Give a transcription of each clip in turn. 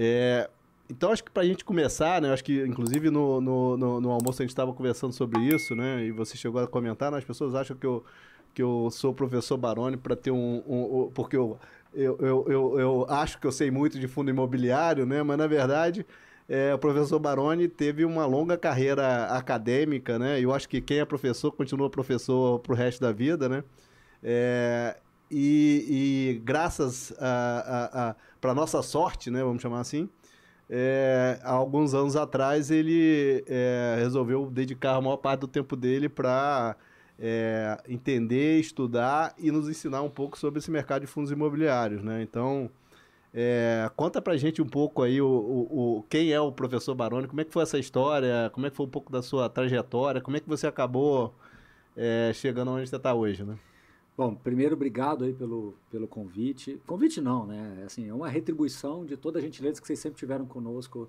É, então, acho que para a gente começar, né? Acho que, inclusive, no, no, no, no almoço a gente estava conversando sobre isso, né? E você chegou a comentar, né? as pessoas acham que eu, que eu sou professor Baroni para ter um, um, um, Porque eu, eu, eu, eu, eu acho que eu sei muito de fundo imobiliário, né? Mas, na verdade... É, o professor Baroni teve uma longa carreira acadêmica, né? Eu acho que quem é professor continua professor para o resto da vida, né? É, e, e graças a, a, a para nossa sorte, né, vamos chamar assim, é, há alguns anos atrás ele é, resolveu dedicar a maior parte do tempo dele para é, entender, estudar e nos ensinar um pouco sobre esse mercado de fundos imobiliários, né? Então, é, conta pra gente um pouco aí o, o, o, quem é o professor Baroni, como é que foi essa história, como é que foi um pouco da sua trajetória, como é que você acabou é, chegando onde você está hoje, né? Bom, primeiro, obrigado aí pelo, pelo convite. Convite não, né? Assim, é uma retribuição de toda a gentileza que vocês sempre tiveram conosco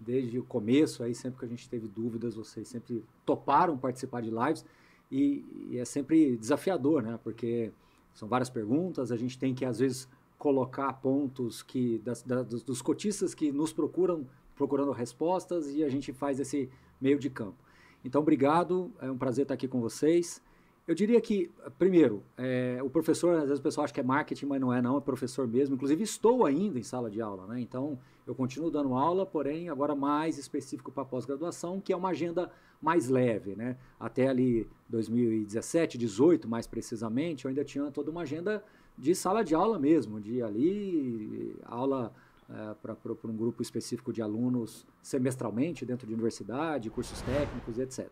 desde o começo, aí sempre que a gente teve dúvidas, vocês sempre toparam participar de lives e, e é sempre desafiador, né? Porque são várias perguntas, a gente tem que, às vezes, colocar pontos que das, da, dos cotistas que nos procuram, procurando respostas e a gente faz esse meio de campo. Então, obrigado, é um prazer estar aqui com vocês. Eu diria que, primeiro, é, o professor, às vezes o pessoal acha que é marketing, mas não é não, é professor mesmo. Inclusive, estou ainda em sala de aula, né? Então, eu continuo dando aula, porém, agora mais específico para pós-graduação, que é uma agenda mais leve, né? Até ali 2017, 18, mais precisamente, eu ainda tinha toda uma agenda de sala de aula mesmo, de ali, aula é, para um grupo específico de alunos semestralmente dentro de universidade, cursos técnicos, etc.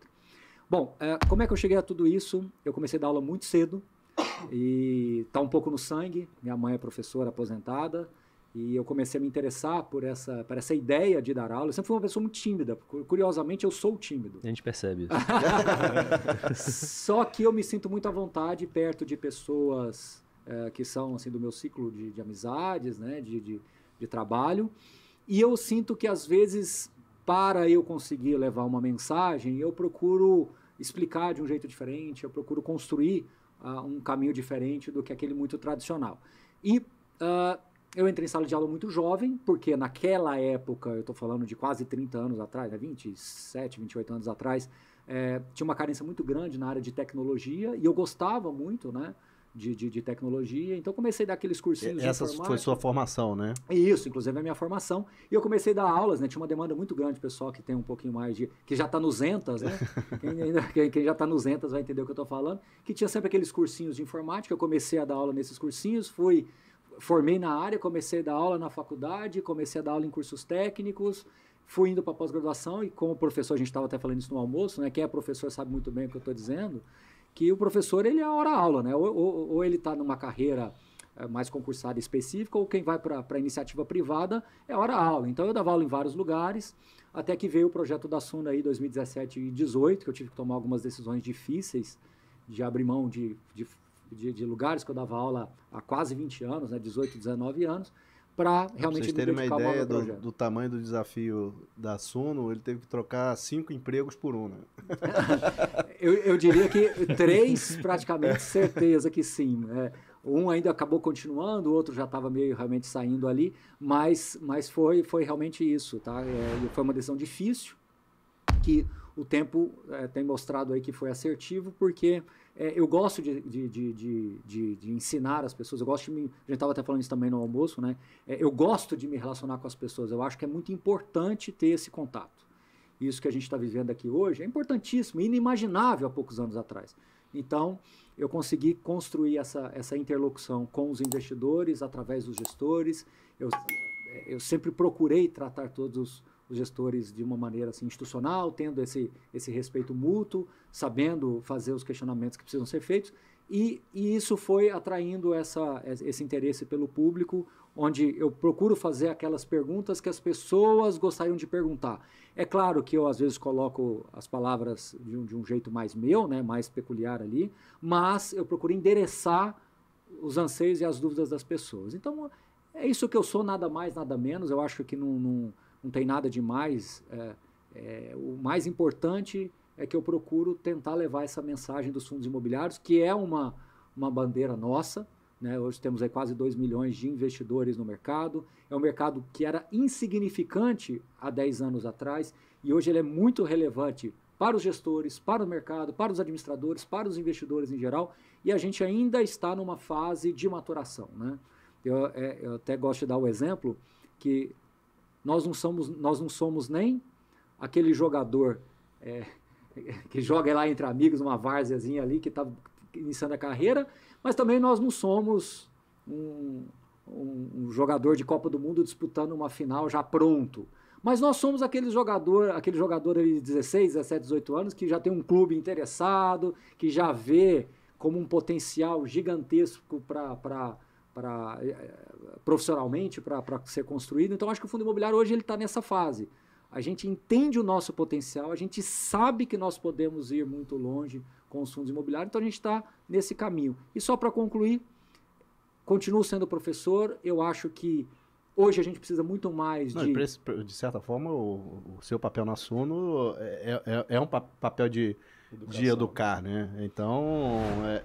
Bom, é, como é que eu cheguei a tudo isso? Eu comecei a dar aula muito cedo e está um pouco no sangue. Minha mãe é professora aposentada e eu comecei a me interessar por essa, por essa ideia de dar aula. Eu sempre fui uma pessoa muito tímida. Curiosamente, eu sou tímido. A gente percebe isso. Só que eu me sinto muito à vontade perto de pessoas é, que são assim do meu ciclo de, de amizades, né, de, de, de trabalho. E eu sinto que às vezes para eu conseguir levar uma mensagem, eu procuro explicar de um jeito diferente, eu procuro construir uh, um caminho diferente do que aquele muito tradicional. E uh, eu entrei em sala de aula muito jovem, porque naquela época, eu estou falando de quase 30 anos atrás, né, 27, 28 anos atrás, é, tinha uma carência muito grande na área de tecnologia e eu gostava muito, né? de, de, de, tecnologia. Então comecei a dar aqueles cursinhos. Essa foi sua formação, né? Isso, inclusive a minha formação. E eu comecei a dar aulas, né? Tinha uma demanda muito grande, pessoal que tem um pouquinho mais de. que já está nos entas, né? quem, quem, já está nos entas vai entender o que eu estou falando. Que tinha sempre aqueles cursinhos de informática. Eu comecei a dar aula nesses cursinhos, fui. Formei na área, comecei a dar aula na faculdade, comecei a dar aula em cursos técnicos, fui indo para pós-graduação e como professor, a gente estava até falando isso no almoço, né? Quem é professor sabe muito bem o que eu estou dizendo que o professor ele é hora aula, né? Ou, ou, ou ele está numa carreira eh, mais concursada específica, ou quem vai para a iniciativa privada é hora aula. Então eu dava aula em vários lugares, até que veio o projeto da Suna aí 2017 e 2018, que eu tive que tomar algumas decisões difíceis de abrir mão de, de, de, de lugares que eu dava aula há quase 20 anos, né? 18, 19 anos para realmente vocês terem uma ideia do, do, tamanho do desafio da Suno, ele teve que trocar cinco empregos por um. Né? eu, eu, diria que três, praticamente certeza que sim. Né? um ainda acabou continuando, o outro já estava meio realmente saindo ali, mas, mas foi, foi realmente isso, tá? É, foi uma decisão difícil que o tempo é, tem mostrado aí que foi assertivo, porque é, eu gosto de, de, de, de, ensinar as pessoas, eu gosto de me. A gente estava até falando isso também no almoço, né? É, eu gosto de me relacionar com as pessoas, eu acho que é muito importante ter esse contato. Isso que a gente está vivendo aqui hoje é importantíssimo, inimaginável há poucos anos atrás. Então, eu consegui construir essa, essa interlocução com os investidores, através dos gestores. Eu, é, eu sempre procurei tratar todos os os gestores de uma maneira assim, institucional, tendo esse, esse respeito mútuo, sabendo fazer os questionamentos que precisam ser feitos. E, e isso foi atraindo essa, esse interesse pelo público, onde eu procuro fazer aquelas perguntas que as pessoas gostariam de perguntar. É claro que eu às vezes coloco as palavras de um, de um jeito mais meu, né, mais peculiar ali, mas eu procuro endereçar os anseios e as dúvidas das pessoas. Então é isso que eu sou, nada mais, nada menos. Eu acho que não, não não tem nada de mais. É, é, o mais importante é que eu procuro tentar levar essa mensagem dos fundos imobiliários, que é uma, uma bandeira nossa. Né? Hoje temos aí quase 2 milhões de investidores no mercado. É um mercado que era insignificante há 10 anos atrás e hoje ele é muito relevante para os gestores, para o mercado, para os administradores, para os investidores em geral. E a gente ainda está numa fase de maturação. Né? Eu, é, eu até gosto de dar o exemplo que nós não somos, nós não somos nem aquele jogador é, que joga lá entre amigos, uma várzeazinha ali, que está iniciando a carreira, mas também nós não somos um, um, um, jogador de Copa do Mundo disputando uma final já pronto. Mas nós somos aquele jogador, aquele jogador ali de 16, 17, 18 anos que já tem um clube interessado, que já vê como um potencial gigantesco para para eh, eh, profissionalmente para ser construído. Então acho que o fundo imobiliário hoje ele está nessa fase. A gente entende o nosso potencial, a gente sabe que nós podemos ir muito longe com os fundos imobiliários, então a gente está nesse caminho. E só para concluir, continuo sendo professor, eu acho que hoje a gente precisa muito mais Não, de. De certa forma, o, o seu papel na Suno é, é, é um papel de Educação. de educar, né? Então,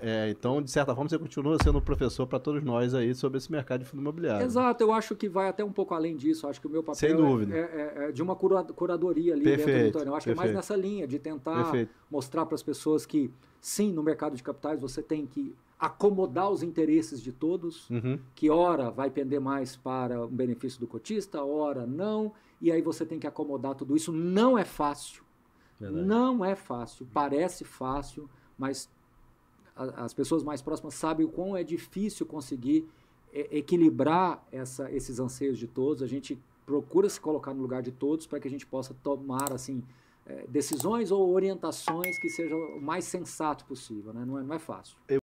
é, é, então, de certa forma, você continua sendo professor para todos nós aí sobre esse mercado de fundo imobiliário. Exato, eu acho que vai até um pouco além disso. Acho que o meu papel Sem é, dúvida. É, é, é de uma cura, curadoria ali perfeito, dentro do Torino. Eu acho perfeito. que é mais nessa linha, de tentar perfeito. mostrar para as pessoas que, sim, no mercado de capitais você tem que acomodar os interesses de todos, uhum. que hora vai pender mais para o benefício do cotista, hora não, e aí você tem que acomodar tudo isso. Não é fácil. Verdade. Não é fácil, parece fácil, mas a, as pessoas mais próximas sabem o quão é difícil conseguir é, equilibrar essa, esses anseios de todos. A gente procura se colocar no lugar de todos para que a gente possa tomar assim é, decisões ou orientações que sejam o mais sensato possível. Né? Não, é, não é fácil. Eu